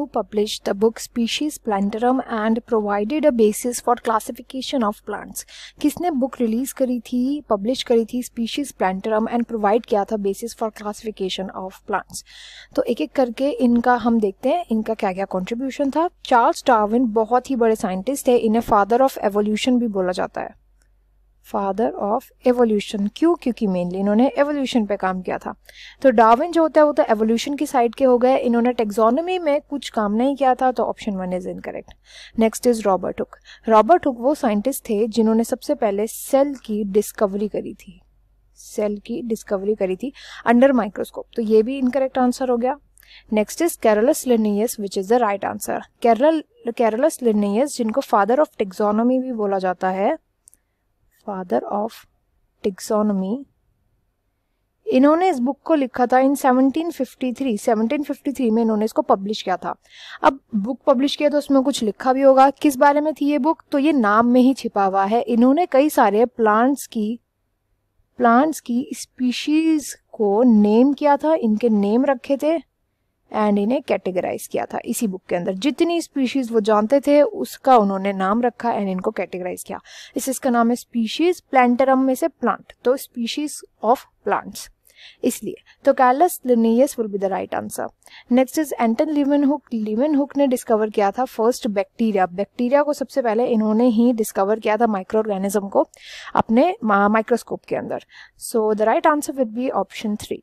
who published the book Species Plantarum and provided a basis for classification of plants. किसने book release करी थी publish करी थी Species Plantarum and provide किया था basis for classification of plants. तो एक एक करके इनका हम देखते हैं इनका क्या क्या contribution था चार्ल्स डार्विन बहुत ही बड़े साइंटिस्ट थे इन्हें फादर ऑफ एवोल्यूशन भी बोला जाता है फादर ऑफ एवोल्यूशन क्यों क्योंकि मेनली इन्होंने एवोल्यूशन पे काम किया था तो डार्विन जो होता है वो तो एवोल्यूशन की साइड के हो गए इन्होंने टेक्सोनोमी में कुछ काम नहीं किया था तो option one is incorrect next is Robert Hooke Robert Hooke वो साइंटिस्ट थे जिन्होंने सबसे पहले सेल की डिस्कवरी करी थी सेल की डिस्कवरी करी थी अंडर माइक्रोस्कोप तो ये भी इनकरेक्ट आंसर हो गया next is Carolus Linnaeus which is the right answer Carl Carolus Linnaeus जिनको फादर ऑफ टेक्सोनोमी भी बोला जाता है फादर ऑफ टिक्सोनमी इन्होंने इस बुक को लिखा था इन 1753 1753 में इन्होंने इसको पब्लिश किया था अब बुक पब्लिश किया तो उसमें कुछ लिखा भी होगा किस बारे में थी ये बुक तो ये नाम में ही छिपा हुआ है इन्होंने कई सारे प्लांट्स की प्लांट्स की स्पीशीज को नेम किया था इनके नेम रखे थे एंड इन्हें कैटेगराइज किया था इसी बुक के अंदर जितनी स्पीशीज़ वो जानते थे उसका उन्होंने नाम रखा एंड इनको कैटेगराइज किया इस इसका नाम है स्पीशीज़ प्लांटरम में से प्लांट तो स्पीशीज़ ऑफ प्लांट्स इसलिए तो Carolus Linnaeus will be the right answer next is Anton Leeuwenhoek Leeuwenhoek ने डिस्कवर किया था फर्स्ट बैक्टीरिया बैक्टीरिया को सबसे पहले इन्होंने ही डिस्कवर किया था माइक्रो ऑर्गेनिज्म को अपने माइक्रोस्कोप के अंदर so the right answer will be option three